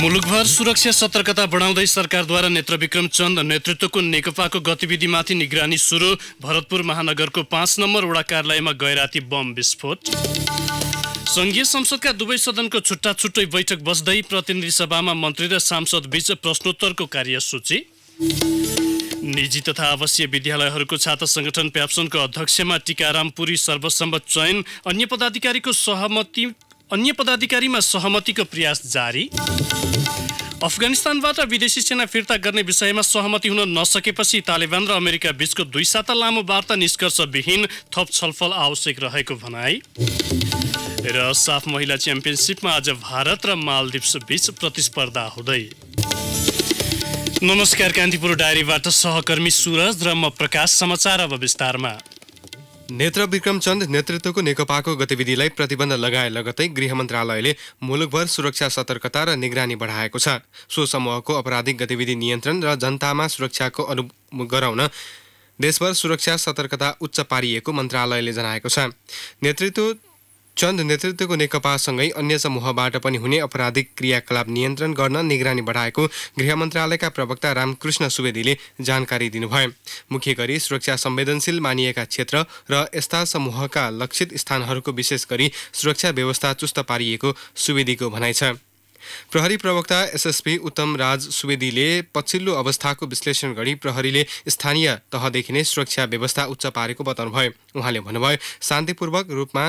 मुलुकभर सुरक्षा सतर्कता बढाउँदै सरकारद्वारा नेत्र विक्रम चन्द नेतृत्वको नेकपाको गतिविधिमाथि निगरानी सुरु भरतपुर महानगरको पाँच नम्बर वडा कार्यालयमा गैराती बम विस्फोट सङ्घीय संसदका दुवै सदनको छुट्टा छुट्टै बैठक बस्दै प्रतिनिधि सभामा मन्त्री र सांसद बीच प्रश्नोत्तरको कार्यसूची निजी तथा आवासीय विद्यालयहरूको छात्र संगठन प्याप्सनको अध्यक्षमा टिकाराम पुरी सर्वसम्मत चयन अन्य पदाधिकारीको सहमति अन्य पदाधिकारीमा सहमतिको प्रयास जारी अफगानिस्तानबाट विदेशी सेना फिर्ता गर्ने विषयमा सहमति हुन नसकेपछि तालिबान र अमेरिका बीचको दुई साता लामो वार्ता निष्कर्षविहीन थप छलफल आवश्यक रहेको भनाई र साफ महिला च्याम्पियनसिपमा आज भारत र मालदिप्स बीच प्रतिस्पर्धा हुँदै नमस्कार कान्तिपुर डायरीबाट सहकर्मी सुरज र म प्रकाश समाचार अब विस्तारमा नेत्र विक्रमचन्द नेतृत्वको नेकपाको गतिविधिलाई प्रतिबन्ध लगाए लगतै गृह मन्त्रालयले मुलुकभर सुरक्षा सतर्कता र निगरानी बढाएको छ सो समूहको आपराधिक गतिविधि नियन्त्रण र जनतामा सुरक्षाको अनु गराउन देशभर सुरक्षा सतर्कता उच्च पारिएको मन्त्रालयले जनाएको छ नेतृत्व चन्द नेतृत्वको नेकपासँगै अन्य समूहबाट पनि हुने अपराधिक क्रियाकलाप नियन्त्रण गर्न निगरानी बढाएको गृह मन्त्रालयका प्रवक्ता रामकृष्ण सुवेदीले जानकारी दिनुभयो मुख्य गरी सुरक्षा संवेदनशील मानिएका क्षेत्र र यस्ता समूहका लक्षित स्थानहरूको विशेष गरी सुरक्षा व्यवस्था चुस्त पारिएको सुवेदीको भनाइ छ प्रहरी प्रवक्ता एसएसपी उत्तम राज सुवेदीले पछिल्लो अवस्थाको विश्लेषण गरी प्रहरीले स्थानीय तहदेखि नै सुरक्षा व्यवस्था उच्च पारेको बताउनुभयो उहाँले भन्नुभयो शान्तिपूर्वक रूपमा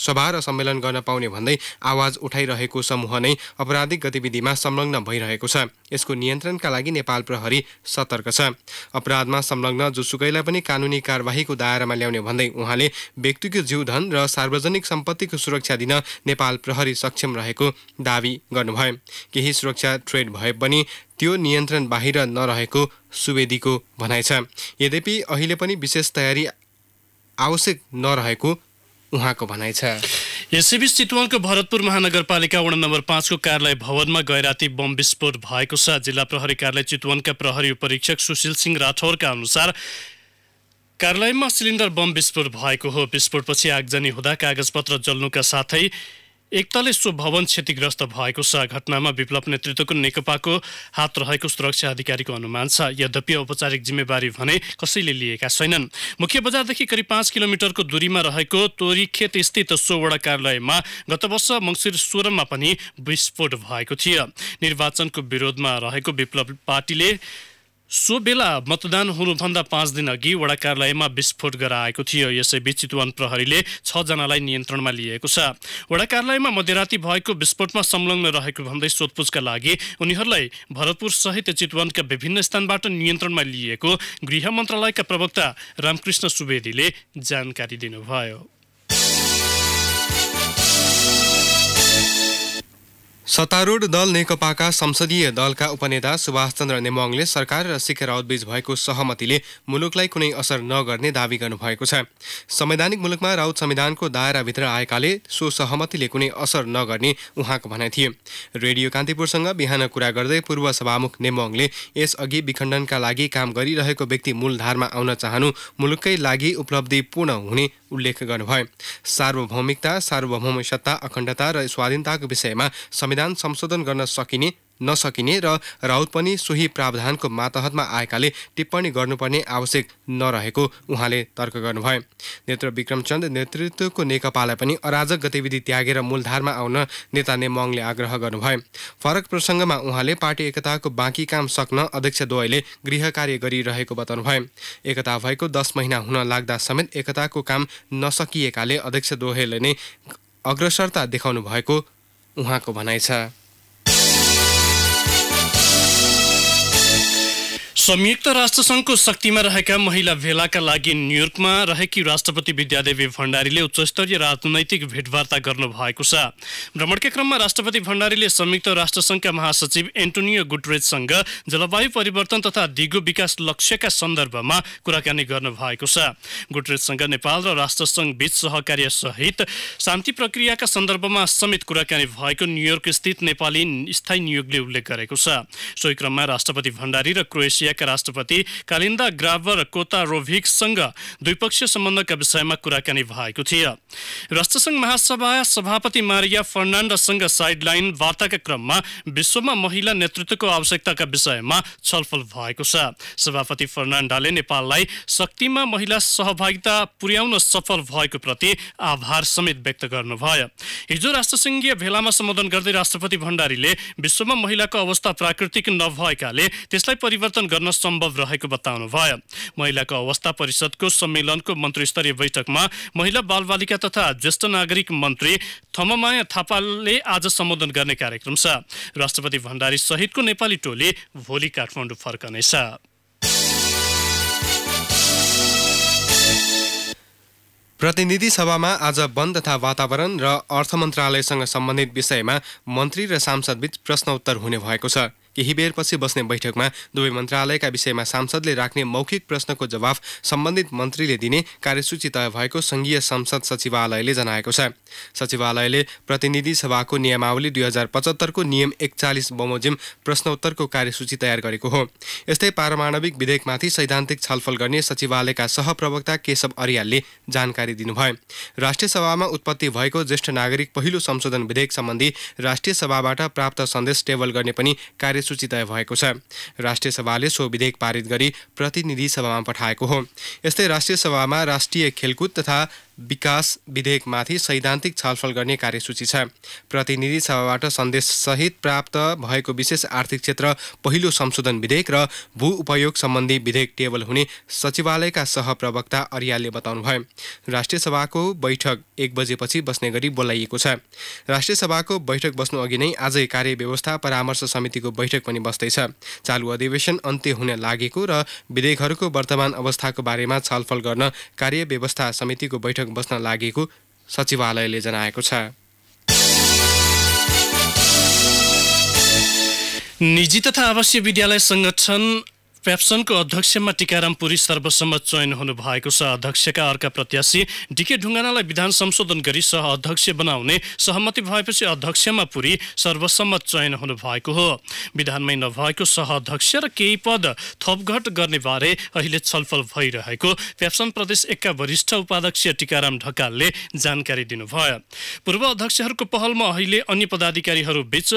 सभा र सम्मेलन गर्न पाउने भन्दै आवाज उठाइरहेको समूह नै अपराधिक गतिविधिमा संलग्न भइरहेको छ यसको नियन्त्रणका लागि नेपाल प्रहरी सतर्क छ अपराधमा संलग्न जोसुकैलाई पनि कानुनी कार्यवाहीको दायरामा ल्याउने भन्दै उहाँले व्यक्तिको जीवधन र सार्वजनिक सम्पत्तिको सुरक्षा दिन नेपाल प्रहरी सक्षम रहेको दावी गर्नुभयो केही सुरक्षा ट्रेड भए पनि त्यो नियन्त्रण बाहिर नरहेको सुवेदीको भनाइ छ यद्यपि अहिले पनि विशेष तयारी आवश्यक नरहेको उहाँको भनाइ छ यसैबीच चितवनको भरतपुर महानगरपालिका वडा नम्बर पाँचको कार्यालय भवनमा गैराती बम विस्फोट भएको छ जिल्ला प्रहरी कार्यालय चितवनका प्रहरी उपरीक्षक सुशील सिंह राठौरका अनुसार कार्यालयमा सिलिन्डर बम विस्फोट भएको हो विस्फोटपछि आगजनी हुँदा कागजपत्र जल्नुका साथै एकताले सो भवन क्षतिग्रस्त भएको छ घटनामा विप्लव नेतृत्वको नेकपाको हात रहेको सुरक्षा अधिकारीको अनुमान छ यद्यपि औपचारिक जिम्मेवारी भने कसैले लिएका छैनन् मुख्य बजारदेखि करिब पाँच किलोमिटरको दूरीमा रहेको तोरीखेत स्थित सोवडा कार्यालयमा गत वर्ष मङ्सिर सोह्रमा पनि विस्फोट भएको थियो निर्वाचनको विरोधमा रहेको विप्लव पार्टीले सो बेला मतदान हुनुभन्दा पाँच दिन अघि वडा कार्यालयमा विस्फोट गराएको थियो यसैबीच चितवन प्रहरीले छजनालाई नियन्त्रणमा लिएको छ वडा कार्यालयमा मध्यराती भएको विस्फोटमा संलग्न रहेको भन्दै सोधपुछका लागि उनीहरूलाई भरतपुर सहित चितवनका विभिन्न स्थानबाट नियन्त्रणमा लिएको गृह मन्त्रालयका प्रवक्ता रामकृष्ण सुवेदीले जानकारी दिनुभयो सत्तारूढ दल नेकपाका संसदीय दलका उपनेता सुभाषचन्द्र नेमोङले सरकार र सिके राउतबीच भएको सहमतिले मुलुकलाई कुनै असर नगर्ने दावी गर्नुभएको छ संवैधानिक मुलुकमा राउत संविधानको दायराभित्र आएकाले सो सहमतिले कुनै असर नगर्ने उहाँको भनाइ थियो रेडियो कान्तिपुरसँग बिहान कुरा गर्दै पूर्व सभामुख नेमोङले यसअघि विखण्डनका लागि काम गरिरहेको व्यक्ति मूलधारमा आउन चाहनु मुलुककै लागि उपलब्धिपूर्ण हुने उल्लेख गर्नुभयो सार्वभौमिकता सत्ता अखण्डता र स्वाधीनताको विषयमा संविधान संशोधन गर्न सकिने नसकिने र राउत पनि सोही प्रावधानको मातहतमा आएकाले टिप्पणी गर्नुपर्ने आवश्यक नरहेको उहाँले तर्क गर्नुभयो नेत्र विक्रमचन्द नेतृत्वको नेकपालाई पनि अराजक गतिविधि त्यागेर मूलधारमा आउन नेता नेमङले आग्रह गर्नुभयो फरक प्रसङ्गमा उहाँले पार्टी एकताको बाँकी काम सक्न अध्यक्ष दोयले गृह कार्य गरिरहेको बताउनुभयो एकता भएको दस महिना हुन लाग्दा समेत एकताको काम नसकिएकाले अध्यक्ष दोहेले नै अग्रसरता देखाउनु भएको उहाँको भनाइ छ संयुक्त राष्ट्रसङ्घको शक्तिमा रहेका महिला भेलाका लागि न्युयोर्कमा रहेकी राष्ट्रपति विद्यादेवी भण्डारीले उच्चस्तरीय राजनैतिक भेटवार्ता गर्नुभएको छ भ्रमणका क्रममा राष्ट्रपति भण्डारीले संयुक्त राष्ट्रसङ्घका महासचिव एन्टोनियो गुटरेजसँग जलवायु परिवर्तन तथा दिगो विकास लक्ष्यका सन्दर्भमा कुराकानी गर्नुभएको छ गुटरेजसँग नेपाल र राष्ट्रसङ्घ बीच सहकार्य सहित शान्ति प्रक्रियाका सन्दर्भमा समेत कुराकानी भएको न्युयोर्क स्थित नेपाली स्थायी नियोगले उल्लेख गरेको छ सोही क्रममा राष्ट्रपति भण्डारी र क्रोएसिया अस्ट्रेलियाका राष्ट्रपति कालिन्दा ग्राभर कोता रोभिकसँग द्विपक्षीय सम्बन्धका विषयमा कुराकानी भएको थियो राष्ट्रसङ्घ महासभा सभापति मारिया फर्नान्डसँग साइडलाइन वार्ताका क्रममा विश्वमा महिला नेतृत्वको आवश्यकताका विषयमा छलफल भएको छ सभापति फर्नान्डाले नेपाललाई शक्तिमा महिला सहभागिता पुर्याउन सफल भएको प्रति आभार समेत व्यक्त गर्नुभयो हिजो राष्ट्रसङ्घीय भेलामा सम्बोधन गर्दै राष्ट्रपति भण्डारीले विश्वमा महिलाको अवस्था प्राकृतिक नभएकाले त्यसलाई परिवर्तन गर्न गर्न सम्भव रहेको बताउनुभयो महिलाको अवस्था परिषदको सम्मेलनको मन्त्रीस्तरीय बैठकमा महिला बालबालिका तथा ज्येष्ठ नागरिक मन्त्री थममाया थापाले आज सम्बोधन गर्ने कार्यक्रम छ राष्ट्रपति भण्डारी सहितको नेपाली टोली भोलि काठमाडौँ फर्कनेछ प्रतिनिधि सभामा आज वन तथा वातावरण र अर्थ मन्त्रालयसँग सम्बन्धित विषयमा मन्त्री र सांसदबीच प्रश्नोत्तर हुने भएको छ केही बेरपछि बस्ने बैठकमा दुवै मन्त्रालयका विषयमा सांसदले राख्ने मौखिक प्रश्नको जवाफ सम्बन्धित मन्त्रीले दिने कार्यसूची तय भएको सङ्घीय संसद सचिवालयले जनाएको छ सचिवालयले प्रतिनिधि सभाको नियमावली दुई हजार पचहत्तरको नियम एकचालिस बमोजिम प्रश्नोत्तरको कार्यसूची तयार गरेको हो यस्तै पारमाणविक विधेयकमाथि सैद्धान्तिक छलफल गर्ने सचिवालयका सहप्रवक्ता केशव अरियालले जानकारी दिनुभयो राष्ट्रिय सभामा उत्पत्ति भएको ज्येष्ठ नागरिक पहिलो संशोधन विधेयक सम्बन्धी राष्ट्रिय सभाबाट प्राप्त सन्देश टेबल गर्ने पनि कार्य सूचितय भएको छ राष्ट्रिय सभाले सो विधेयक पारित गरी प्रतिनिधि सभामा पठाएको हो यस्तै राष्ट्रिय सभामा राष्ट्रिय खेलकुद तथा विकास विधेयकमाथि सैद्धान्तिक छलफल गर्ने कार्यसूची छ प्रतिनिधि सभाबाट सन्देशसहित प्राप्त भएको विशेष आर्थिक क्षेत्र पहिलो संशोधन विधेयक र भू उपयोग सम्बन्धी विधेयक टेबल हुने सचिवालयका सहप्रवक्ता अरियालले बताउनुभयो राष्ट्रिय सभाको बैठक एक बजेपछि बस्ने गरी बोलाइएको छ राष्ट्रिय सभाको बैठक बस्नु अघि नै आजै कार्यव्यवस्था परामर्श समितिको बैठक पनि बस्दैछ चालु अधिवेशन अन्त्य हुन लागेको र विधेयकहरूको वर्तमान अवस्थाको बारेमा छलफल गर्न कार्य व्यवस्था समितिको बैठक बैठक बस्न लागेको सचिवालयले जनाएको छ निजी तथा आवासीय विद्यालय संगठन प्याप्सनको अध्यक्षमा टिकाराम पुरी सर्वसम्मत चयन हुनुभएको छ अध्यक्षका अर्का प्रत्याशी डिके ढुङ्गानालाई विधान संशोधन गरी सह अध्यक्ष बनाउने सहमति भएपछि अध्यक्षमा पुरी सर्वसम्मत चयन हुनुभएको हो विधानमै नभएको सह अध्यक्ष र केही पद थपघट गर्ने बारे अहिले छलफल भइरहेको प्याप्सन प्रदेश एकका वरिष्ठ उपाध्यक्ष टिकाराम ढकालले जानकारी दिनुभयो पूर्व अध्यक्षहरूको पहलमा अहिले अन्य पदाधिकारीहरू बीच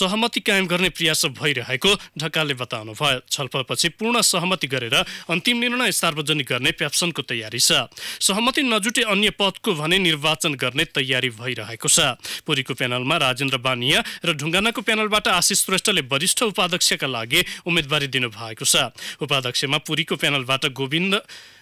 सहमति कायम गर्ने प्रयास भइरहेको ढकालले बताउनुभयो छलफलपछि पूर्ण सहमति गरेर अन्तिम निर्णय सार्वजनिक गर्ने प्याप्सनको तयारी छ सहमति नजुटे अन्य पदको भने निर्वाचन गर्ने तयारी भइरहेको छ पुरीको प्यानलमा राजेन्द्र बानिया र ढुङ्गानाको प्यानलबाट आशिष श्रेष्ठले वरिष्ठ उपाध्यक्षका लागि उम्मेदवारी दिनुभएको छ उपाध्यक्षमा पुरीको प्यानलबाट गोविन्द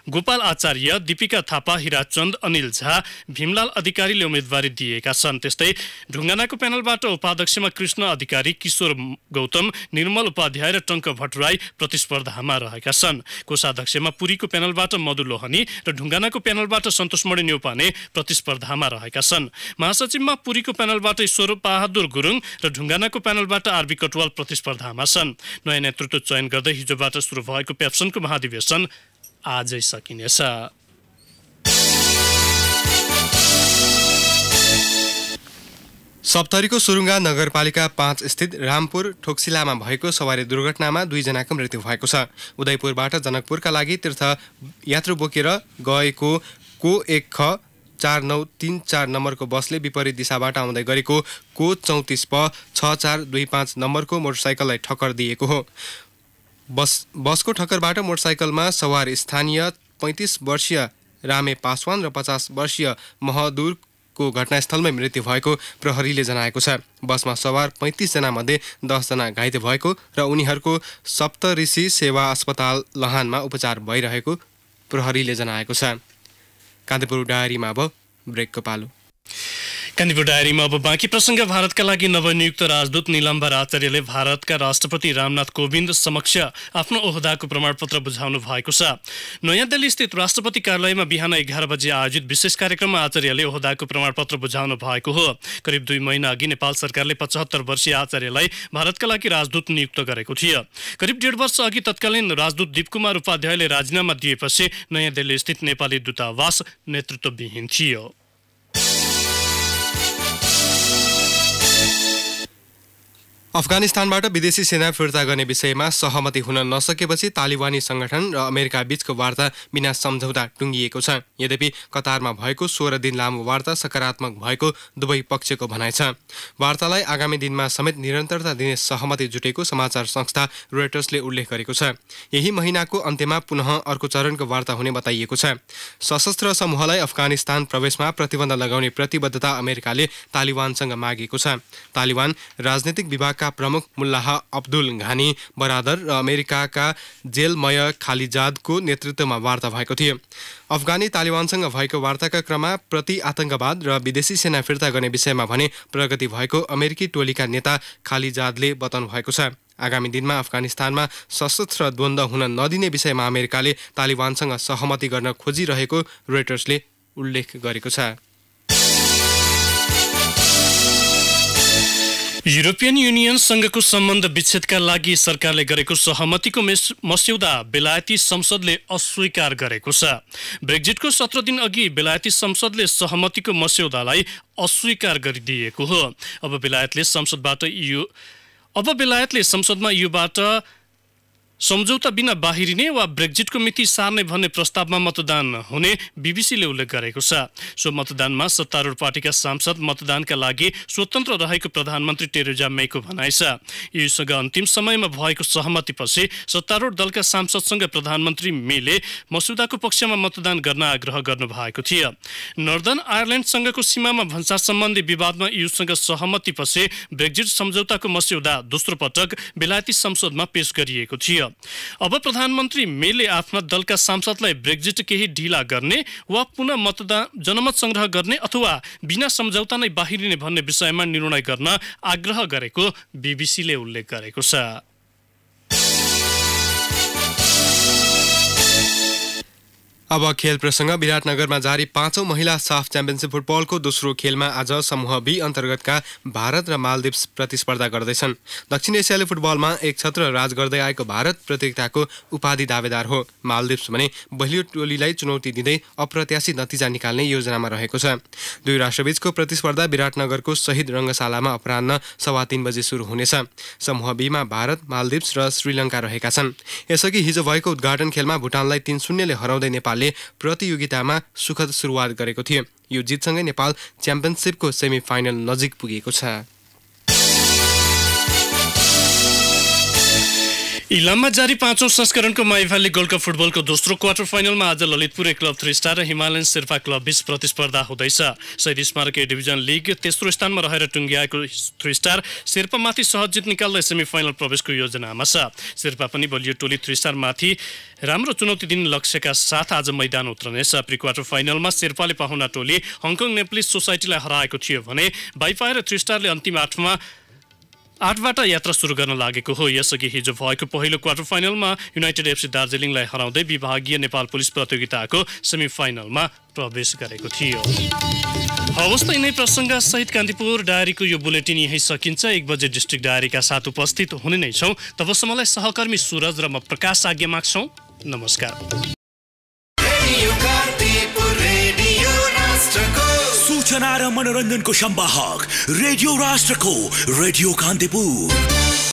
गोपाल आचार्य दीपिका थापा हिराचन्द अनिल झा भीमलाल अधिकारीले उम्मेदवारी दिएका छन् त्यस्तै ढुङ्गानाको प्यानलबाट उपाध्यक्षमा कृष्ण अधिकारी किशोर गौतम निर्मल उपाध्याय र टङ्क भट्टराई प्रतिस्पर्धामा रहेका छन् कोषाध्यक्षमा पुरीको प्यानलबाट मधु लोहनी र ढुङ्गानाको प्यानलबाट सन्तोष सन्तोषमणि न्यौपाने प्रतिस्पर्धामा रहेका छन् महासचिवमा पुरीको प्यानलबाट ईश्वर बहादुर गुरुङ र ढुङ्गानाको प्यानलबाट आरबी कटवाल प्रतिस्पर्धामा छन् नयाँ नेतृत्व चयन गर्दै हिजोबाट सुरु भएको प्याप्सनको महाधिवेशन आजै सकिनेछ सप्तरीको सुरुङ्गा नगरपालिका पाँच स्थित रामपुर ठोक्सिलामा भएको सवारी दुर्घटनामा दुईजनाको मृत्यु भएको छ उदयपुरबाट जनकपुरका लागि तीर्थ यात्रु बोकेर गएको को एक ख चार नौ तिन चार नम्बरको बसले विपरीत दिशाबाट आउँदै गरेको को चौतिस प छ चार दुई पाँच नम्बरको मोटरसाइकललाई ठक्कर दिएको हो बस बसको ठक्करबाट मोटरसाइकलमा सवार स्थानीय पैँतिस वर्षीय रामे पासवान र पचास वर्षीय महदुर को घटनास्थलमै मृत्यु भएको प्रहरीले जनाएको छ बसमा सवार पैँतिसजनामध्ये दसजना घाइते भएको र उनीहरूको सप्तऋषि सेवा अस्पताल लहानमा उपचार भइरहेको प्रहरीले जनाएको छ कान्तिपुर डायरीमा अब ब्रेकको पालो कान्तिपुर डायरीमा अब बाँकी प्रसङ्ग भारतका लागि नवनियुक्त राजदूत निलम्बर आचार्यले भारतका राष्ट्रपति रामनाथ कोविन्द समक्ष आफ्नो ओहदाको प्रमाणपत्र बुझाउनु भएको छ नयाँ दिल्ली स्थित राष्ट्रपति कार्यालयमा बिहान एघार बजे आयोजित विशेष कार्यक्रममा आचार्यले ओहदाको प्रमाणपत्र बुझाउनु भएको हो करिब दुई महिना अघि नेपाल सरकारले पचहत्तर वर्षीय आचार्यलाई भारतका लागि राजदूत नियुक्त गरेको थियो करिब डेढ वर्ष अघि तत्कालीन राजदूत दिपकुमार उपाध्यायले राजीनामा दिएपछि नयाँ दिल्ली स्थित नेपाली दूतावास नेतृत्वविहीन थियो अफगानिस्तानबाट विदेशी सेना फिर्ता गर्ने विषयमा सहमति हुन नसकेपछि तालिबानी सङ्गठन र अमेरिका बीचको वार्ता बिना सम्झौता टुङ्गिएको छ यद्यपि कतारमा भएको सोह्र दिन लामो वार्ता सकारात्मक भएको दुवै पक्षको भनाइ छ वार्तालाई आगामी दिनमा समेत निरन्तरता दिने सहमति जुटेको समाचार संस्था रोयटर्सले उल्लेख गरेको छ यही महिनाको अन्त्यमा पुनः अर्को चरणको वार्ता हुने बताइएको छ सशस्त्र समूहलाई अफगानिस्तान प्रवेशमा प्रतिबन्ध लगाउने प्रतिबद्धता अमेरिकाले तालिबानसँग मागेको छ तालिबान राजनीतिक विभाग अमेरिकाका प्रमुख मुल्लाह अब्दुल घानी बरादर र अमेरिकाका जेलमय खालिजादको नेतृत्वमा वार्ता भएको थियो अफगानी तालिबानसँग भएको वार्ताका क्रममा प्रति आतङ्कवाद र विदेशी सेना फिर्ता गर्ने विषयमा भने प्रगति भएको अमेरिकी टोलीका नेता खालिजादले बताउनु भएको छ आगामी दिनमा अफगानिस्तानमा सशस्त्र द्वन्द्व हुन नदिने विषयमा अमेरिकाले तालिबानसँग सहमति गर्न खोजिरहेको रोइटर्सले उल्लेख गरेको छ युरोपियन युनियनसँगको सम्बन्ध विच्छेदका लागि सरकारले गरेको सहमतिको मस्यौदा बेलायती संसदले अस्वीकार गरेको छ ब्रेक्जिटको सत्र दिन अघि बेलायती संसदले सहमतिको मस्यौदालाई अस्वीकार गरिदिएको हो अब बेलायतले संसदबाट यो अब बेलायतले संसदमा योबाट सम्झौता बिना बाहिरिने वा ब्रेक्जिटको मिति सार्ने भन्ने प्रस्तावमा मतदान हुने बिबिसीले उल्लेख गरेको छ सो मतदानमा सत्तारूढ पार्टीका सांसद मतदानका लागि स्वतन्त्र रहेको प्रधानमन्त्री टेरेजा मेको भनाइ छ योसँग अन्तिम समयमा भएको सहमतिपछि सत्तारूढ दलका सांसदसँग प्रधानमन्त्री मेले मसुदाको पक्षमा मतदान गर्न आग्रह गर्नु भएको थियो नर्दन आयरल्याण्डसँगको सीमामा भन्सार सम्बन्धी विवादमा युसँग सहमतिपछि ब्रेक्जिट सम्झौताको मस्यौदा दोस्रो पटक बेलायती संसदमा पेश गरिएको थियो अब प्रधानमन्त्री मेले आफ्ना दलका सांसदलाई ब्रेक्जिट केही ढिला गर्ने वा पुनः मतदान जनमत संग्रह गर्ने अथवा बिना सम्झौता नै बाहिरिने भन्ने विषयमा निर्णय गर्न आग्रह गरेको बिबिसीले उल्लेख गरेको छ अब खेल प्रसङ्ग विराटनगरमा जारी पाँचौँ महिला साफ च्याम्पियनसिप फुटबलको दोस्रो खेलमा आज समूह बी अन्तर्गतका भारत र मालदिव प्रतिस्पर्धा गर्दैछन् दक्षिण एसियाली फुटबलमा एक छत्र राज गर्दै आएको भारत प्रतियोगिताको उपाधि दावेदार हो मालदिव्स भने बलियो टोलीलाई चुनौती दिँदै अप्रत्याशित नतिजा निकाल्ने योजनामा रहेको छ दुई राष्ट्रबीचको प्रतिस्पर्धा विराटनगरको शहीद रङ्गशालामा अपरान्न सवा तिन बजे सुरु हुनेछ समूह बीमा भारत मालदिव्स र श्रीलङ्का रहेका छन् यसअघि हिजो भएको उद्घाटन खेलमा भुटानलाई तिन शून्यले हराउँदै नेपाल नेपालले प्रतियोगितामा सुखद सुरुवात गरेको थियो यो जितसँगै नेपाल च्याम्पियनसिपको सेमिफाइनल फाइनल नजिक पुगेको छ इलाममा जारी पाँचौँ संस्करणको माइफाले गोल्ड कप फुटबलको दोस्रो क्वार्टर फाइनलमा आज ललितपुर क्लब थ्री स्टार र हिमालयन शेर्पा क्लब बीच प्रतिस्पर्धा हुँदैछ शहीद स्मारक डिभिजन लिग तेस्रो स्थानमा रहेर टुङ्गियाएको थ्री स्टार शेर्पामाथि सहज जित निकाल्दै सेमी फाइनल प्रवेशको योजनामा छ शेर्पा पनि बलियो टोली थ्री स्टारमाथि राम्रो चुनौती दिने लक्ष्यका साथ आज मैदान उत्रनेछ प्री क्वार्टर फाइनलमा शेर्पाले पाहुना टोली हङकङ नेप्लिस सोसाइटीलाई हराएको थियो भने र थ्री स्टारले अन्तिम आठमा आठबाट यात्रा सुरु गर्न लागेको हो यसअघि हिजो भएको पहिलो क्वार्टर फाइनलमा युनाइटेड एफसी दार्जिलिङलाई हराउँदै विभागीय नेपाल पुलिस प्रतियोगिताको सेमी फाइनलमा प्रवेश गरेको थियो हवस् त यिनै सहित कान्तिपुर डायरीको यो बुलेटिन यहीँ सकिन्छ एक बजे डिस्ट्रिक्ट डायरीका साथ उपस्थित हुने नै छौँ तबसम्मलाई सहकर्मी सुरज र म प्रकाश आज्ञा माग्छौँ नमस्कार सूचना मनोरंजन को संभाग रेडियो राष्ट्र को रेडियो कांतिपुर